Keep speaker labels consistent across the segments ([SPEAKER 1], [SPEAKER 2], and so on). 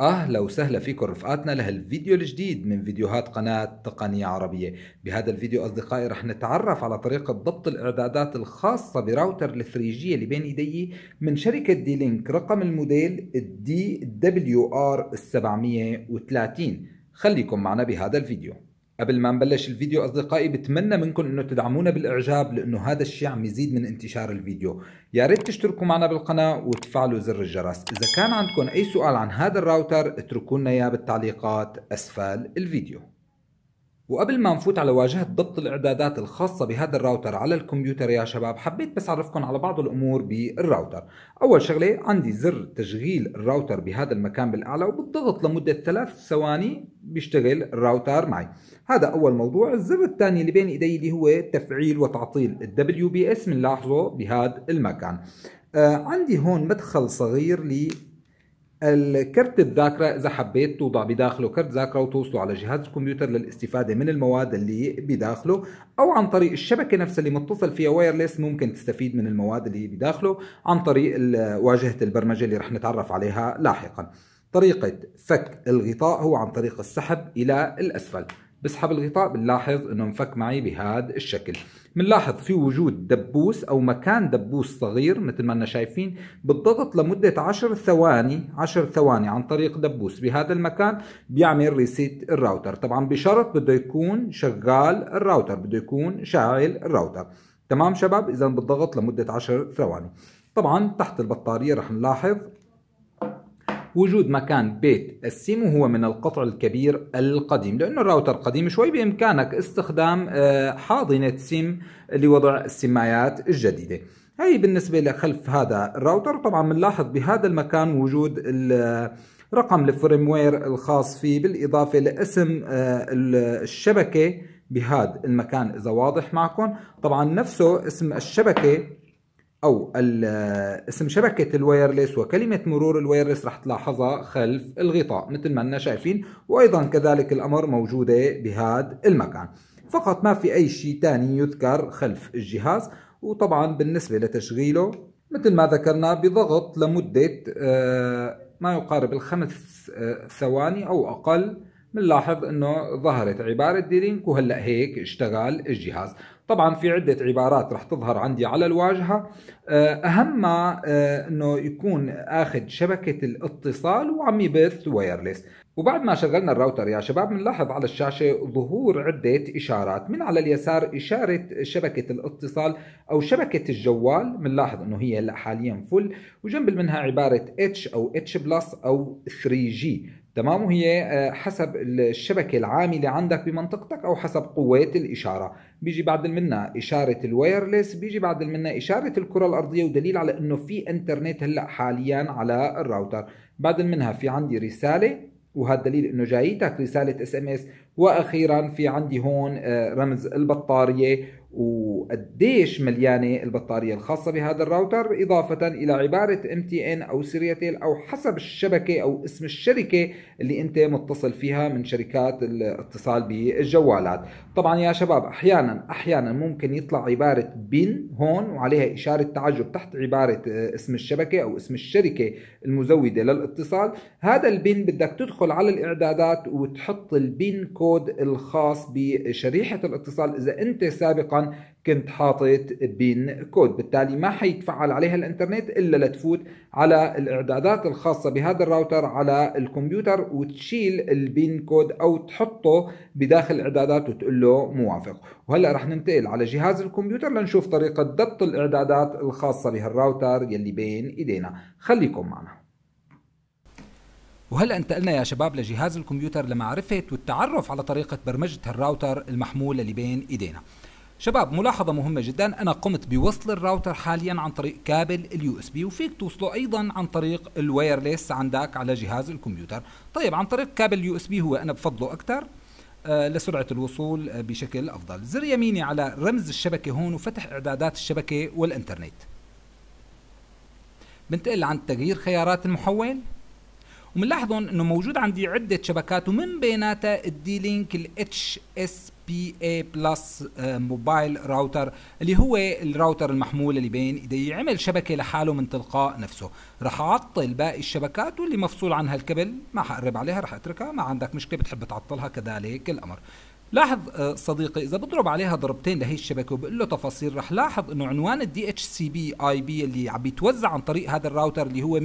[SPEAKER 1] أهلا وسهلا فيكم رفقاتنا لهالفيديو الجديد من فيديوهات قناة تقنية عربية بهذا الفيديو أصدقائي رح نتعرف على طريقة ضبط الإعدادات الخاصة براوتر الثريجية اللي بين إيدي من شركة دي لينك رقم الموديل الدي دبليو ار 730 خليكم معنا بهذا الفيديو قبل ما نبلش الفيديو أصدقائي بتمنى منكم أنه تدعمونا بالإعجاب لأنه هذا الشيء عم يزيد من انتشار الفيديو يا ريت تشتركوا معنا بالقناة وتفعلوا زر الجرس إذا كان عندكم أي سؤال عن هذا الراوتر اتركوا لنا إياه بالتعليقات أسفل الفيديو وقبل ما نفوت على واجهة ضبط الإعدادات الخاصة بهذا الراوتر على الكمبيوتر يا شباب حبيت بس أعرفكم على بعض الأمور بالراوتر أول شغلة عندي زر تشغيل الراوتر بهذا المكان بالأعلى وبالضغط لمدة ثلاث ثواني بيشتغل الراوتر معي هذا أول موضوع الزر الثاني اللي بين إيدي اللي هو تفعيل وتعطيل الدبليو بي اس بنلاحظه بهذا المكان آه عندي هون مدخل صغير الكرت الذاكرة إذا حبيت توضع بداخله كرت ذاكرة وتوصله على جهاز الكمبيوتر للاستفادة من المواد اللي بداخله أو عن طريق الشبكة نفسها اللي متصل فيها وايرلس ممكن تستفيد من المواد اللي بداخله عن طريق واجهة البرمجة اللي رح نتعرف عليها لاحقا طريقة فك الغطاء هو عن طريق السحب إلى الأسفل بسحب الغطاء بنلاحظ انه انفك معي بهذا الشكل بنلاحظ في وجود دبوس او مكان دبوس صغير مثل ما انا شايفين بالضغط لمده 10 ثواني 10 ثواني عن طريق دبوس بهذا المكان بيعمل ريسيت الراوتر طبعا بشرط بده يكون شغال الراوتر بده يكون شاعل الراوتر تمام شباب اذا بالضغط لمده 10 ثواني طبعا تحت البطاريه رح نلاحظ وجود مكان بيت السيم وهو من القطع الكبير القديم لأنه الراوتر قديم شوي بإمكانك استخدام آه، حاضنة سيم لوضع السمايات الجديدة هي بالنسبة لخلف هذا الراوتر طبعا بنلاحظ بهذا المكان وجود آه، رقم الفريموير الخاص فيه بالإضافة لاسم آه، الشبكة بهذا المكان إذا واضح معكم طبعا نفسه اسم الشبكة او اسم شبكه الوايرلس وكلمه مرور الوايرلس رح تلاحظها خلف الغطاء مثل ما انا شايفين وايضا كذلك الامر موجوده بهذا المكان فقط ما في اي شيء ثاني يذكر خلف الجهاز وطبعا بالنسبه لتشغيله مثل ما ذكرنا بضغط لمده آه، ما يقارب الخمس آه، ثواني او اقل بنلاحظ انه ظهرت عباره ديلينك وهلا هيك اشتغل الجهاز طبعا في عدة عبارات رح تظهر عندي على الواجهة آه، أهمها آه، أنه يكون أخذ شبكة الاتصال وعم يبث ويرلس وبعد ما شغلنا الراوتر يا شباب بنلاحظ على الشاشة ظهور عدة إشارات من على اليسار إشارة شبكة الاتصال أو شبكة الجوال بنلاحظ أنه هي هلا حاليا فل وجنب منها عبارة H أو H بلس أو 3G تمام وهي آه، حسب الشبكة العاملة عندك بمنطقتك أو حسب قوة الإشارة بيجي بعد منا إشارة الوايرلس بيجي بعد منا إشارة الكرة الأرضية ودليل على أنه في إنترنت هلأ حاليا على الراوتر بعد منها في عندي رسالة وهذا دليل انه جايتك رساله اس ام اس واخيرا في عندي هون آه، رمز البطاريه وقديش مليانة البطارية الخاصة بهذا الراوتر إضافة إلى عبارة MTN أو سيرياتيل أو حسب الشبكة أو اسم الشركة اللي أنت متصل فيها من شركات الاتصال بالجوالات طبعا يا شباب أحيانا أحيانا ممكن يطلع عبارة بن هون وعليها إشارة تعجب تحت عبارة اسم الشبكة أو اسم الشركة المزودة للاتصال هذا البن بدك تدخل على الإعدادات وتحط البن كود الخاص بشريحة الاتصال إذا أنت سابقا طبعا كنت حاطط بين كود بالتالي ما حيتفعل عليها الانترنت الا لتفوت على الاعدادات الخاصه بهذا الراوتر على الكمبيوتر وتشيل البين كود او تحطه بداخل الاعدادات وتقول له موافق وهلا رح ننتقل على جهاز الكمبيوتر لنشوف طريقه ضبط الاعدادات الخاصه بهالراوتر يلي بين ايدينا خليكم معنا وهلا انتقلنا يا شباب لجهاز الكمبيوتر لمعرفة والتعرف على طريقة برمجة الراوتر المحمول اللي بين ايدينا شباب ملاحظة مهمة جدا أنا قمت بوصل الراوتر حاليا عن طريق كابل اليو اس بي وفيك توصله أيضا عن طريق الوايرلس عندك على جهاز الكمبيوتر طيب عن طريق كابل اليو اس بي هو أنا بفضله أكثر آه، لسرعة الوصول آه، بشكل أفضل زر يميني على رمز الشبكة هون وفتح إعدادات الشبكة والإنترنت بنتقل عن تغيير خيارات المحول وبنلاحظهم انه موجود عندي عده شبكات ومن بيناتها الدي لينك الاتش اس بي اي بلس موبايل راوتر اللي هو الراوتر المحمول اللي بين ايدي عمل شبكه لحاله من تلقاء نفسه رح اعطل باقي الشبكات واللي مفصول عنها الكبل ما حقرب عليها رح اتركها ما عندك مشكله بتحب تعطلها كذلك الامر لاحظ آه، صديقي اذا بضرب عليها ضربتين لهي الشبكه وبقول له تفاصيل رح لاحظ انه عنوان الدي اتش سي بي اي بي اللي عم بيتوزع عن طريق هذا الراوتر اللي هو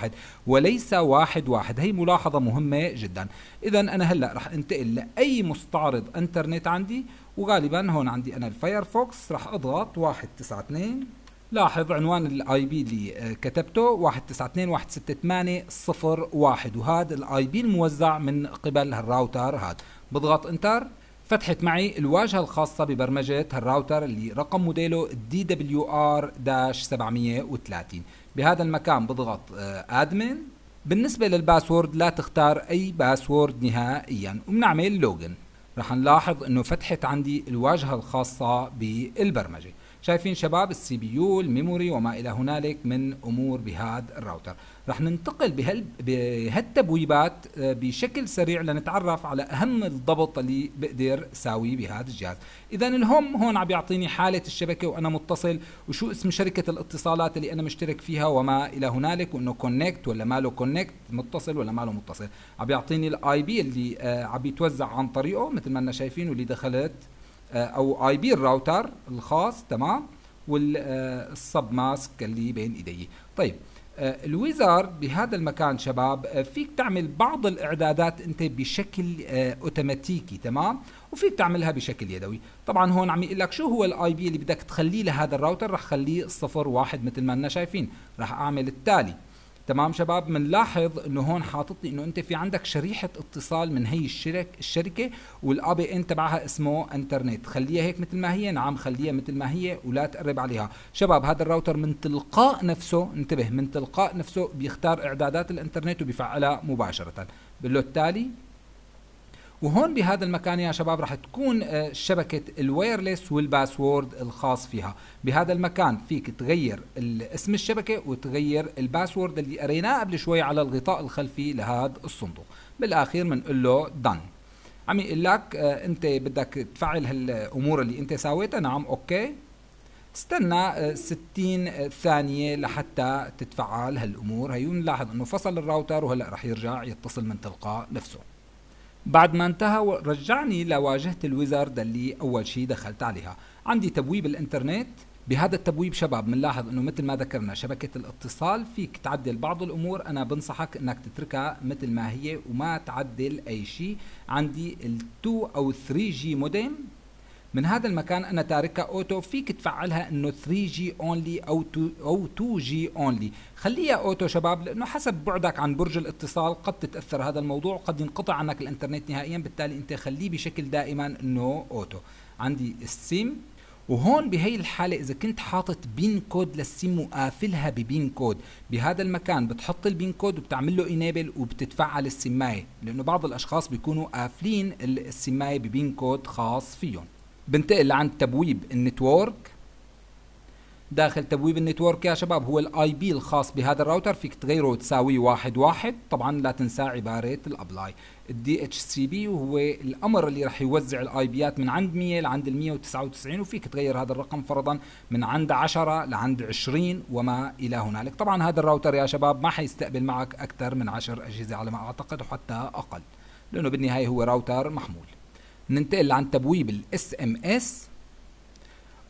[SPEAKER 1] 192.168.01 وليس واحد واحد هي ملاحظه مهمه جدا اذا انا هلا رح انتقل لاي مستعرض انترنت عندي وغالبا هون عندي انا الفايرفوكس رح اضغط 192 لاحظ عنوان الاي بي اللي آه، كتبته 192.168.0.1 وهذا الاي بي الموزع من قبل هالراوتر هذا بضغط انتر فتحت معي الواجهة الخاصة ببرمجة هالراوتر اللي رقم موديله دي دبليو داش 730 بهذا المكان بضغط ادمن آه، بالنسبة للباسورد لا تختار اي باسورد نهائيا وبنعمل لوجن رح نلاحظ انه فتحت عندي الواجهة الخاصة بالبرمجة شايفين شباب السي بي يو الميموري وما الى هنالك من امور بهذا الراوتر رح ننتقل بهال بهالتبويبات آه، بشكل سريع لنتعرف على اهم الضبط اللي بقدر ساويه بهذا الجهاز اذا الهوم هون عم يعطيني حاله الشبكه وانا متصل وشو اسم شركه الاتصالات اللي انا مشترك فيها وما الى هنالك وانه كونكت ولا ماله كونكت متصل ولا ماله متصل عم يعطيني الاي بي اللي آه، عم بيتوزع عن طريقه مثل ما انا شايفين واللي دخلت آه، او اي بي الراوتر الخاص تمام والسب آه، ماسك اللي بين ايديه طيب آه، الويزارد بهذا المكان شباب فيك تعمل بعض الاعدادات انت بشكل اوتوماتيكي تمام وفيك تعملها بشكل يدوي طبعا هون عم يقول لك شو هو الاي بي اللي بدك تخليه لهذا الراوتر رح خليه صفر واحد مثل ما انا شايفين رح اعمل التالي تمام شباب بنلاحظ انه هون حاطط لي انه انت في عندك شريحه اتصال من هي الشرك الشركه بي ان تبعها اسمه انترنت خليها هيك مثل ما هي نعم خليها مثل ما هي ولا تقرب عليها شباب هذا الراوتر من تلقاء نفسه انتبه من تلقاء نفسه بيختار اعدادات الانترنت وبيفعلها مباشره التالي وهون بهذا المكان يا شباب رح تكون آه، شبكة الوايرلس والباسورد الخاص فيها بهذا المكان فيك تغير اسم الشبكة وتغير الباسورد اللي قريناه قبل شوي على الغطاء الخلفي لهذا الصندوق بالأخير منقول له دن عم يقول لك آه، انت بدك تفعل هالامور اللي انت ساويتها نعم اوكي استنى 60 آه، ثانية لحتى تتفعل هالامور هيون نلاحظ انه فصل الراوتر وهلا رح يرجع يتصل من تلقاء نفسه بعد ما انتهى رجعني لواجهة الويزارد اللي أول شيء دخلت عليها عندي تبويب الإنترنت بهذا التبويب شباب بنلاحظ انه مثل ما ذكرنا شبكه الاتصال فيك تعدل بعض الامور انا بنصحك انك تتركها مثل ما هي وما تعدل اي شيء عندي ال2 او 3 جي مودم من هذا المكان انا تاركها اوتو فيك تفعلها انه 3 جي اونلي او 2 او 2 جي اونلي خليها اوتو شباب لانه حسب بعدك عن برج الاتصال قد تتاثر هذا الموضوع قد ينقطع عنك الانترنت نهائيا بالتالي انت خليه بشكل دائما انه اوتو عندي السيم وهون بهي الحالة إذا كنت حاطط بين كود للسيم وقافلها ببين كود بهذا المكان بتحط البين كود وبتعمل له انيبل وبتتفعل السماية لأنه بعض الأشخاص بيكونوا قافلين السماية ببين كود خاص فيهم بنتقل لعند تبويب النتورك داخل تبويب النتورك يا شباب هو الاي بي الخاص بهذا الراوتر فيك تغيره وتساويه واحد واحد طبعا لا تنسى عبارة الابلاي الدي اتش سي بي وهو الامر اللي رح يوزع الاي بيات من عند 100 لعند ال 199 وفيك تغير هذا الرقم فرضا من عند 10 لعند 20 وما الى هنالك طبعا هذا الراوتر يا شباب ما حيستقبل معك اكثر من 10 اجهزة على ما اعتقد وحتى اقل لانه بالنهاية هو راوتر محمول ننتقل عن تبويب الاس ام اس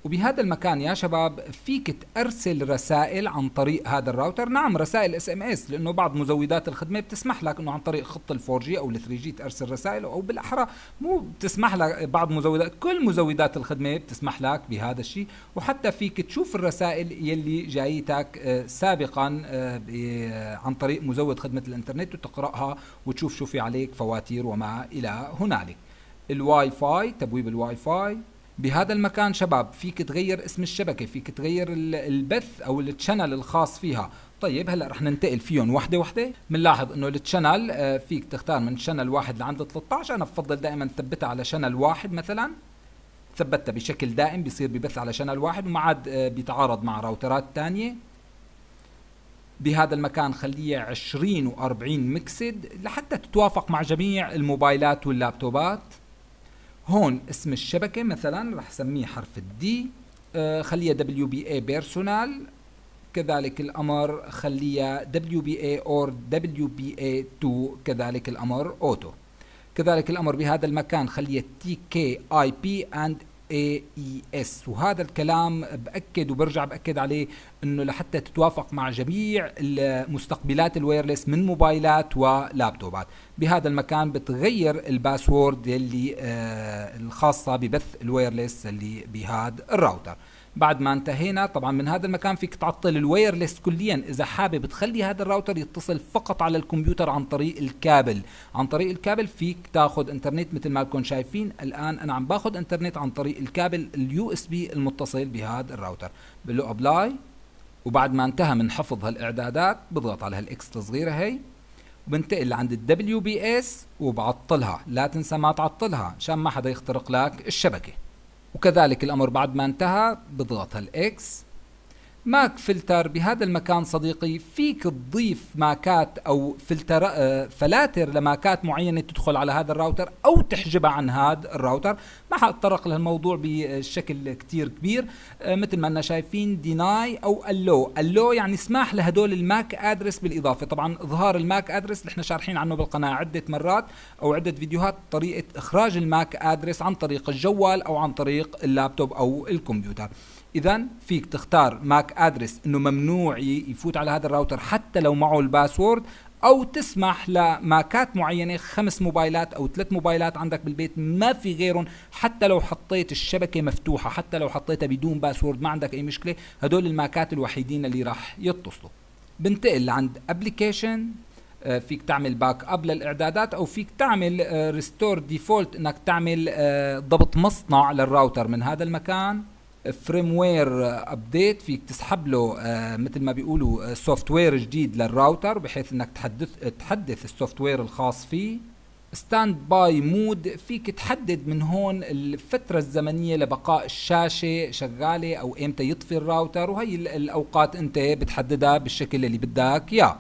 [SPEAKER 1] وبهذا المكان يا شباب فيك تأرسل رسائل عن طريق هذا الراوتر نعم رسائل اس ام اس لانه بعض مزودات الخدمه بتسمح لك انه عن طريق خط ال4 جي او ال3 جي ترسل رسائل او بالاحرى مو بتسمح لك بعض مزودات كل مزودات الخدمه بتسمح لك بهذا الشيء وحتى فيك تشوف الرسائل يلي جايتك آه، سابقا آه، آه، عن طريق مزود خدمه الانترنت وتقراها وتشوف شو في عليك فواتير وما الى هنالك الواي فاي تبويب الواي فاي بهذا المكان شباب فيك تغير اسم الشبكه فيك تغير البث او التشانل الخاص فيها طيب هلا رح ننتقل فيهم وحده وحده بنلاحظ انه التشانل آه، فيك تختار من شانل واحد لعند 13 انا بفضل دائما ثبتها على شانل واحد مثلا ثبتها بشكل دائم بيصير ببث على شانل واحد وما عاد آه، بيتعارض مع راوترات ثانيه بهذا المكان خليه 20 و40 مكسد لحتى تتوافق مع جميع الموبايلات واللابتوبات هون اسم الشبكه مثلا رح سميه حرف الدي آه، خليها دبليو بي اي بيرسونال كذلك الامر خليها دبليو بي اي اور دبليو بي اي 2 كذلك الامر اوتو كذلك الامر بهذا المكان خليها تي كي اي بي اند اي اي اس وهذا الكلام باكد وبرجع باكد عليه انه لحتى تتوافق مع جميع مستقبلات الوايرلس من موبايلات ولابتوبات بهذا المكان بتغير الباسورد اللي آه الخاصه ببث الوايرلس اللي بهذا الراوتر بعد ما انتهينا طبعا من هذا المكان فيك تعطل الوايرلس كليا اذا حابب تخلي هذا الراوتر يتصل فقط على الكمبيوتر عن طريق الكابل عن طريق الكابل فيك تاخذ انترنت مثل ما بكون شايفين الان انا عم باخذ انترنت عن طريق الكابل اليو اس بي المتصل بهذا الراوتر بقول له ابلاي وبعد ما انتهى من حفظ هالاعدادات بضغط على هالاكس الصغيره هي وبنتقل لعند الدبليو بي اس وبعطلها لا تنسى ما تعطلها عشان ما حدا يخترق لك الشبكه وكذلك الأمر بعد ما انتهى بضغط الاكس ماك فلتر بهذا المكان صديقي فيك تضيف ماكات او فلتر آه، فلاتر لماكات معينه تدخل على هذا الراوتر او تحجبها عن هذا الراوتر ما حاتطرق لهالموضوع بشكل كتير كبير آه، مثل ما انا شايفين ديناي او اللو اللو يعني اسمح لهدول الماك ادرس بالاضافه طبعا اظهار الماك ادرس اللي احنا شارحين عنه بالقناه عده مرات او عده فيديوهات طريقه اخراج الماك ادرس عن طريق الجوال او عن طريق اللابتوب او الكمبيوتر اذا فيك تختار ماك ادرس انه ممنوع يفوت على هذا الراوتر حتى لو معه الباسورد او تسمح لماكات معينه خمس موبايلات او ثلاث موبايلات عندك بالبيت ما في غيرهم حتى لو حطيت الشبكه مفتوحه حتى لو حطيتها بدون باسورد ما عندك اي مشكله هدول الماكات الوحيدين اللي راح يتصلوا بنتقل لعند ابلكيشن آه، فيك تعمل باك اب للاعدادات او فيك تعمل ريستور آه، ديفولت انك تعمل آه، ضبط مصنع للراوتر من هذا المكان فريم وير ابديت فيك تسحب له uh, مثل ما بيقولوا سوفت uh, وير جديد للراوتر بحيث انك تحدث uh, تحدث السوفت وير الخاص فيه ستاند باي مود فيك تحدد من هون الفترة الزمنية لبقاء الشاشة شغالة أو إمتى يطفي الراوتر وهي الأوقات أنت بتحددها بالشكل اللي بدك إياه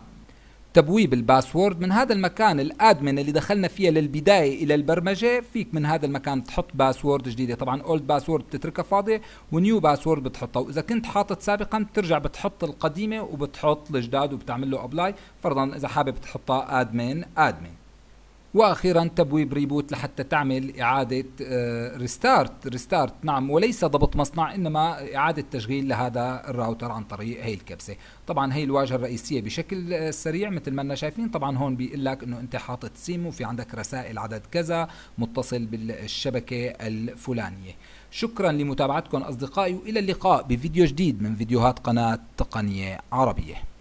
[SPEAKER 1] تبويب الباسورد من هذا المكان الادمن اللي دخلنا فيه للبدايه الى البرمجه فيك من هذا المكان تحط باسورد جديده طبعا اولد باسورد بتتركها فاضيه ونيو باسورد بتحطها واذا كنت حاطط سابقا بترجع بتحط القديمه وبتحط الجداد وبتعمل له ابلاي فرضا اذا حابب تحطها ادمن ادمن واخيرا تبويب ريبوت لحتى تعمل اعاده ريستارت آه، ريستارت نعم وليس ضبط مصنع انما اعاده تشغيل لهذا الراوتر عن طريق هي الكبسه طبعا هي الواجهه الرئيسيه بشكل آه، سريع مثل ما شايفين طبعا هون بيقول لك انه انت حاطط سيم وفي عندك رسائل عدد كذا متصل بالشبكه الفلانيه شكرا لمتابعتكم اصدقائي والى اللقاء بفيديو جديد من فيديوهات قناه تقنيه عربيه